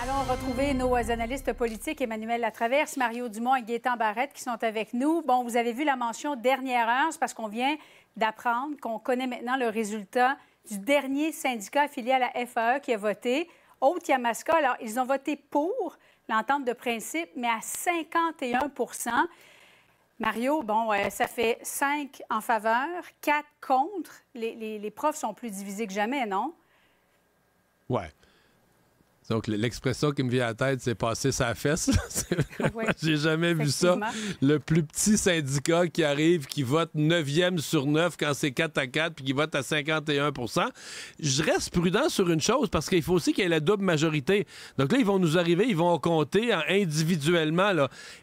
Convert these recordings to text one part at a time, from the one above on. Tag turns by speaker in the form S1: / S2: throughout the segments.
S1: Allons retrouver nos analystes politiques, Emmanuel Latraverse, Mario Dumont et Gaétan Barrette, qui sont avec nous. Bon, vous avez vu la mention dernière heure, c'est parce qu'on vient d'apprendre qu'on connaît maintenant le résultat du dernier syndicat affilié à la FAE qui a voté, Haute Yamaska. Alors, ils ont voté pour l'entente de principe, mais à 51 Mario, bon, euh, ça fait 5 en faveur, 4 contre. Les, les profs sont plus divisés que jamais, non?
S2: Ouais. Donc, l'expression qui me vient à la tête, c'est passer sa fesse. Ah j'ai jamais vu ça. Le plus petit syndicat qui arrive, qui vote 9e sur 9 quand c'est 4 à 4, puis qui vote à 51 Je reste prudent sur une chose, parce qu'il faut aussi qu'il y ait la double majorité. Donc là, ils vont nous arriver, ils vont compter individuellement.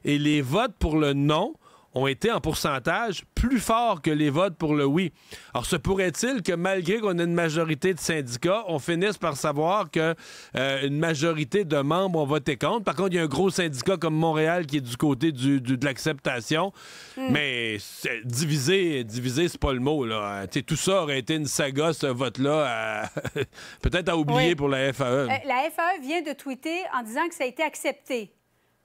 S2: Et les votes pour le non, ont été en pourcentage plus forts que les votes pour le oui. Alors, se pourrait-il que malgré qu'on ait une majorité de syndicats, on finisse par savoir que euh, une majorité de membres ont voté contre. Par contre, il y a un gros syndicat comme Montréal qui est du côté de l'acceptation, hmm. mais diviser, diviser, c'est pas le mot. Là. tout ça aurait été une saga, ce vote-là, peut-être à oublier pour la FAE. Eh,
S1: la FAE vient de tweeter en disant que ça a été accepté.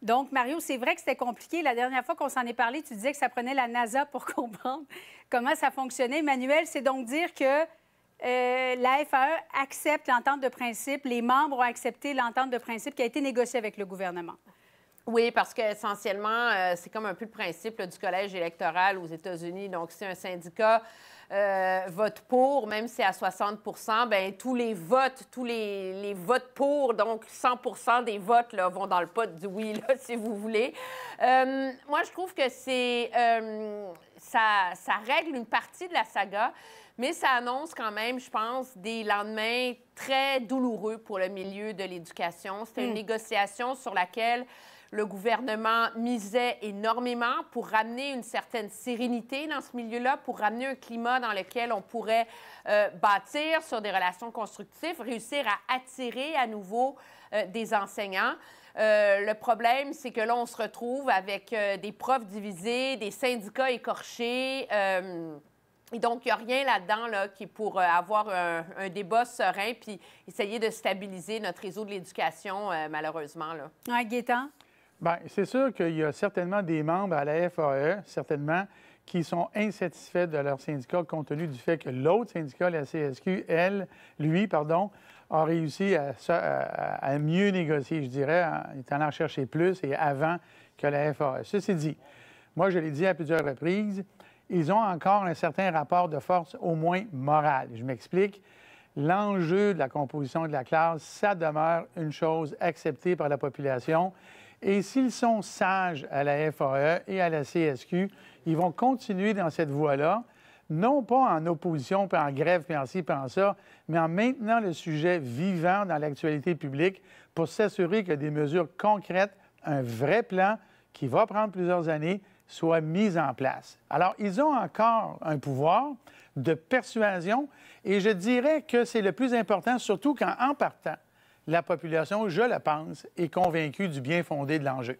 S1: Donc, Mario, c'est vrai que c'était compliqué. La dernière fois qu'on s'en est parlé, tu disais que ça prenait la NASA pour comprendre comment ça fonctionnait. Manuel, c'est donc dire que euh, la FAE accepte l'entente de principe, les membres ont accepté l'entente de principe qui a été négociée avec le gouvernement.
S3: Oui, parce qu'essentiellement, essentiellement, euh, c'est comme un peu le principe du collège électoral aux États-Unis. Donc, si un syndicat euh, vote pour, même si c'est à 60 ben tous les votes, tous les, votes pour, donc 100 des votes là, vont dans le pot du oui, là, si vous voulez. Euh, moi, je trouve que c'est ça, règle une partie de la saga, mais ça annonce quand même, je pense, des lendemains très douloureux pour le milieu de l'éducation. C'était une hmm. négociation sur laquelle le gouvernement misait énormément pour ramener une certaine sérénité dans ce milieu-là, pour ramener un climat dans lequel on pourrait euh, bâtir sur des relations constructives, réussir à attirer à nouveau euh, des enseignants. Euh, le problème, c'est que là, on se retrouve avec des profs divisés, des syndicats écorchés. Et donc, il n'y a rien là-dedans là, qui pour avoir un, débat serein puis essayer de stabiliser notre réseau de l'éducation, malheureusement. Là.
S1: Gaétan?
S4: Bien, c'est sûr qu'il y a certainement des membres à la FAE, certainement, qui sont insatisfaits de leur syndicat compte tenu du fait que l'autre syndicat, la CSQ, elle, lui, pardon, a réussi à, mieux négocier, je dirais, en étant en chercher plus et avant que la FAE. Ceci dit, moi, je l'ai dit à plusieurs reprises, ils ont encore un certain rapport de force, au moins moral. Je m'explique. L'enjeu de la composition de la classe, ça demeure une chose acceptée par la population. Et s'ils sont sages à la FAE et à la CSQ, ils vont continuer dans cette voie-là, non pas en opposition, puis en grève, puis en ci, puis en ça, mais en maintenant le sujet vivant dans l'actualité publique pour s'assurer que des mesures concrètes, un vrai plan qui va prendre plusieurs années, soient mises en place. Alors, ils ont encore un pouvoir de persuasion et je dirais que c'est le plus important, surtout quand, en partant, la population, je la pense, est convaincue du bien fondé de l'enjeu.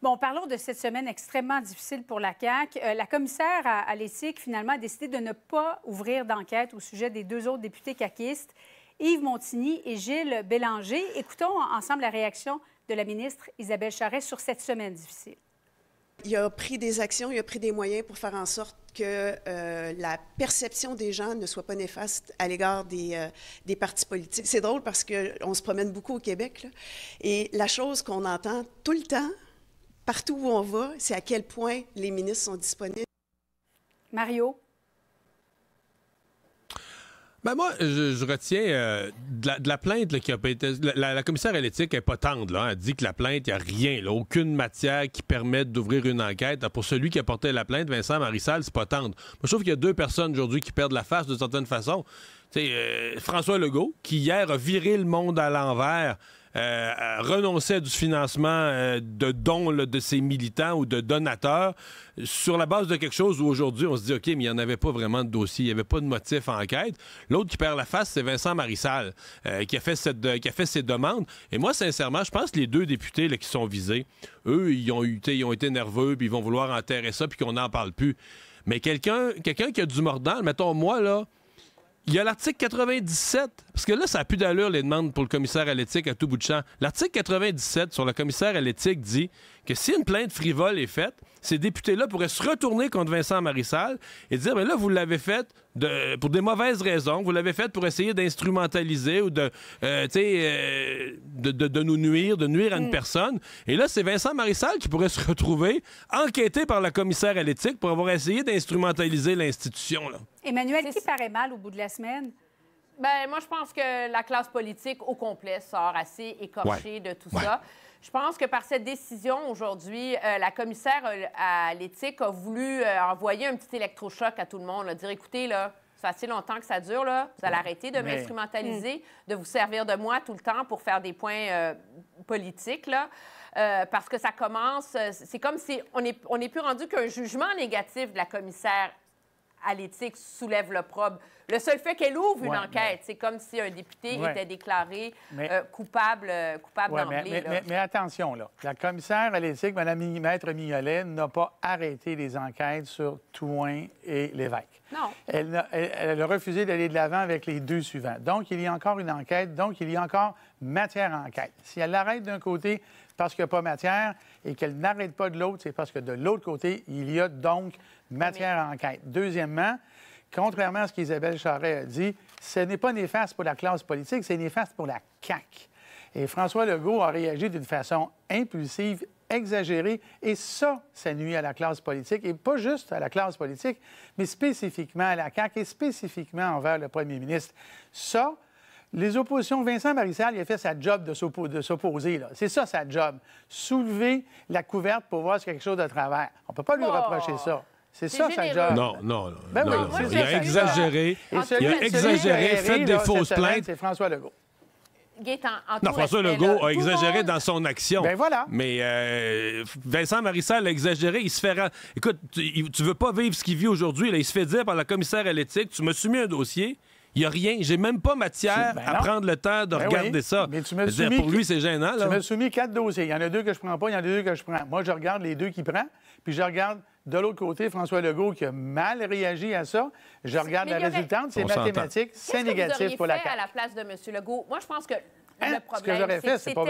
S1: Bon, parlons de cette semaine extrêmement difficile pour la CAQ. Euh, la commissaire à, l'éthique, finalement, a décidé de ne pas ouvrir d'enquête au sujet des deux autres députés caquistes, Yves Montigny et Gilles Bélanger. Écoutons ensemble la réaction de la ministre Isabelle Charret sur cette semaine difficile. Il a pris des actions, il a pris des moyens pour faire en sorte que euh, la perception des gens ne soit pas néfaste à l'égard des, euh, des, partis politiques. C'est drôle parce qu'on se promène beaucoup au Québec, là, et la chose qu'on entend tout le temps, partout où on va, c'est à quel point les ministres sont disponibles. Mario,
S2: ben moi, je, retiens euh, de, la, plainte qui a été. La, commissaire à l'éthique n'est pas tendre. Là, hein. elle dit que la plainte, il n'y a rien. aucune matière qui permette d'ouvrir une enquête. Pour celui qui a porté la plainte, Vincent Marissal, c'est pas tendre. Moi, je trouve qu'il y a deux personnes aujourd'hui qui perdent la face de certaine façon. C'est euh, François Legault, qui hier a viré le monde à l'envers euh, euh, renoncer à du financement euh, de dons de ses militants ou de donateurs sur la base de quelque chose où aujourd'hui on se dit OK, mais il n'y en avait pas vraiment de dossier, il n'y avait pas de motif enquête. L'autre qui perd la face, c'est Vincent Marissal qui, a fait cette, qui a fait ses demandes. Et moi, sincèrement, je pense que les deux députés qui sont visés, eux, ils ont, ils ont été nerveux, puis ils vont vouloir enterrer ça, puis qu'on n'en parle plus. Mais quelqu'un quelqu'un qui a du mordant, mettons moi, là, il y a l'article 97, parce que là, ça n'a plus d'allure les demandes pour le commissaire à l'éthique à tout bout de champ. L'article 97 sur le commissaire à l'éthique dit que si une plainte frivole est faite, ces députés-là pourraient se retourner contre Vincent Marissal et dire, mais là, vous l'avez faite, pour des mauvaises raisons. Vous l'avez fait pour essayer d'instrumentaliser ou de, euh, euh, de, nous nuire, de nuire à une mm. personne. Et là, c'est Vincent Marissal qui pourrait se retrouver enquêté par la commissaire à l'éthique pour avoir essayé d'instrumentaliser l'institution.
S1: Emmanuel, qui paraît mal au bout de la semaine? Ben,
S3: moi, je pense que la classe politique au complet sort assez écorchée de tout ça. Je pense que par cette décision aujourd'hui, euh, la commissaire euh, à l'éthique a voulu euh, envoyer un petit électrochoc à tout le monde, dire écoutez, là, ça fait longtemps que ça dure, là. Vous allez arrêter de m'instrumentaliser, hmm. de vous servir de moi tout le temps pour faire des points politiques, là. parce que ça commence, c'est comme si on n'est on plus rendu qu'un jugement négatif de la commissaire à l'éthique soulève probe. Le seul fait qu'elle ouvre une enquête, c'est comme si un député était déclaré euh, coupable, euh, coupable d'emblée.
S4: Mais, attention, là. La commissaire à l'éthique, Mme Maître Mignolet, n'a pas arrêté les enquêtes sur Touin et l'évêque. Non. Elle, a, refusé d'aller de l'avant avec les deux suivants. Donc, il y a encore une enquête. Donc, il y a encore matière à enquête. Si elle l'arrête d'un côté parce qu'il n'y a pas matière et qu'elle n'arrête pas de l'autre, c'est parce que de l'autre côté, il y a donc matière à enquête. Deuxièmement, contrairement à ce qu'Isabelle Charest a dit, ce n'est pas néfaste pour la classe politique, c'est néfaste pour la CAQ. Et François Legault a réagi d'une façon impulsive, exagérée, et ça, ça nuit à la classe politique, et pas juste à la classe politique, mais spécifiquement à la CAQ et spécifiquement envers le premier ministre. Ça, les oppositions, Vincent Marissal, il a fait sa job de s'opposer. C'est ça, sa job. Soulever la couverte pour voir si quelque chose de travers. On ne peut pas lui oh! reprocher ça. C'est ça, sa job. Non,
S2: non, non. Ben il a exagéré. Il a exagéré, fait des fausses plaintes.
S4: C'est François Legault. non, François Legault a exagéré
S2: dans son action. Ben voilà. Mais euh, Vincent Marissal a exagéré. Il se fait. Écoute, tu, veux pas vivre ce qu'il vit aujourd'hui. Il se fait dire par la commissaire à l'éthique tu m'as soumis un dossier. Il n'y a rien. J'ai même pas matière ben à prendre le temps de ben regarder ça. Mais pour lui, c'est gênant. Là. Tu m'as
S4: soumis quatre dossiers. Il y en a deux que je prends pas, il y en a deux que je prends. Moi, je regarde les deux qu'il prend, puis je regarde de l'autre côté François Legault qui a mal réagi à ça. Je regarde la résultante, c'est mathématique, c'est négatif que vous auriez pour la fait à
S3: la place de M. Legault? Moi, je pense que le hein? problème, c'est que j'aurais fait, c'est pas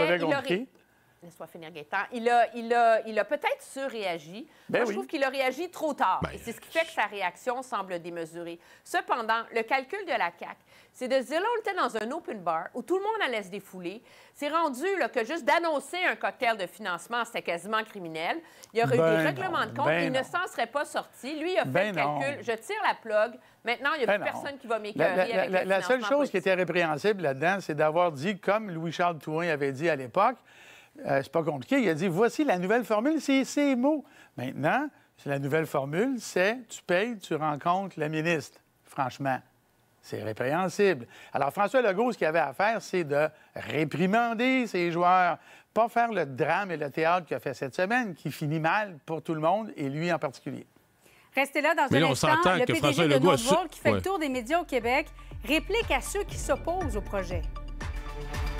S3: il a, il il a peut-être surréagi. Ben Moi, je trouve qu'il a réagi trop tard. Ben, c'est ce qui fait que sa réaction semble démesurée. Cependant, le calcul de la CAQ, c'est de dire là, on était dans un open bar où tout le monde allait se défouler. C'est rendu que juste d'annoncer un cocktail de financement, c'était quasiment criminel. Il y aurait eu des ben règlements de compte, il ben ne s'en serait pas sorti. Lui, il a fait le calcul. Je tire la plug. Maintenant, il n'y a plus personne qui va m'écrire. avec La, seule chose
S4: qui était répréhensible là-dedans, c'est d'avoir dit, comme Louis-Charles Touin avait dit à l'époque, euh, c'est pas compliqué. Il a dit voici la nouvelle formule, c'est ces mots. Maintenant, la nouvelle formule, c'est tu payes, tu rencontres le ministre. Franchement, c'est répréhensible. Alors, François Legault, ce qu'il avait à faire, c'est de réprimander ses joueurs, pas faire le drame et le théâtre qu'il a fait cette semaine, qui finit mal pour tout le monde et lui en particulier.
S1: Restez là dans Mais un on instant. que François Legault qui fait le tour des médias au Québec, réplique à ceux qui s'opposent au projet.